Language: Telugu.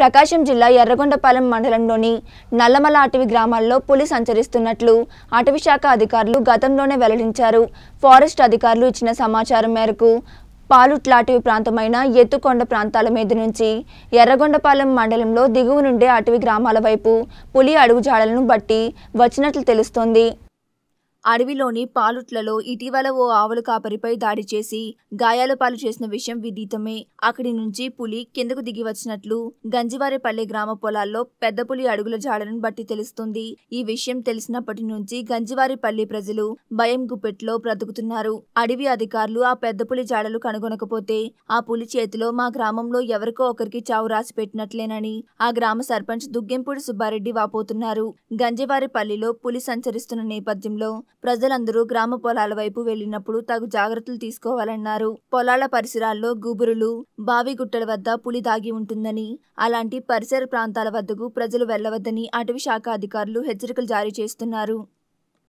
ప్రకాశం జిల్లా ఎర్రగొండపాలెం మండలంలోని నల్లమల అటవీ గ్రామాల్లో పులి సంచరిస్తున్నట్లు అటవీశాఖ అధికారులు గతంలోనే వెల్లడించారు ఫారెస్ట్ అధికారులు ఇచ్చిన సమాచారం మేరకు పాలుట్లాటివి ప్రాంతమైన ఎత్తుకొండ ప్రాంతాల మీద నుంచి ఎర్రగొండపాలెం మండలంలో దిగువ నుండే అటవీ గ్రామాల వైపు పులి అడుగుజాడలను బట్టి వచ్చినట్లు తెలుస్తోంది అడవిలోని పాలుట్లలో ఇటీవల ఓ ఆవుల కాపరిపై దాడి చేసి గాయాల పాలు చేసిన విషయం విదితమే అక్కడి నుంచి పులి కిందకు దిగి వచ్చినట్లు గంజివారిపల్లె గ్రామ పొలాల్లో పెద్ద పులి అడుగుల జాడను బట్టి తెలుస్తుంది ఈ విషయం తెలిసినప్పటి నుంచి గంజివారిపల్లి ప్రజలు భయం గుప్పెట్లో బ్రతుకుతున్నారు అడవి అధికారులు ఆ పెద్ద పులి జాడలు కనుగొనకపోతే ఆ పులి చేతిలో మా గ్రామంలో ఎవరికో ఒకరికి చావు రాసి పెట్టినట్లేనని ఆ గ్రామ సర్పంచ్ దుగ్గెంపూడి సుబ్బారెడ్డి వాపోతున్నారు గంజివారిపల్లిలో పులి సంచరిస్తున్న నేపథ్యంలో ప్రజలందరూ గ్రామ పొలాల వైపు వెళ్లినప్పుడు తగు జాగ్రత్తలు తీసుకోవాలన్నారు పొలాల పరిసరాల్లో గుబురులు బావి గుట్టల వద్ద పులి దాగి ఉంటుందని అలాంటి పరిసర ప్రాంతాల వద్దకు ప్రజలు వెళ్లవద్దని అటవీ శాఖ అధికారులు హెచ్చరికలు జారీ చేస్తున్నారు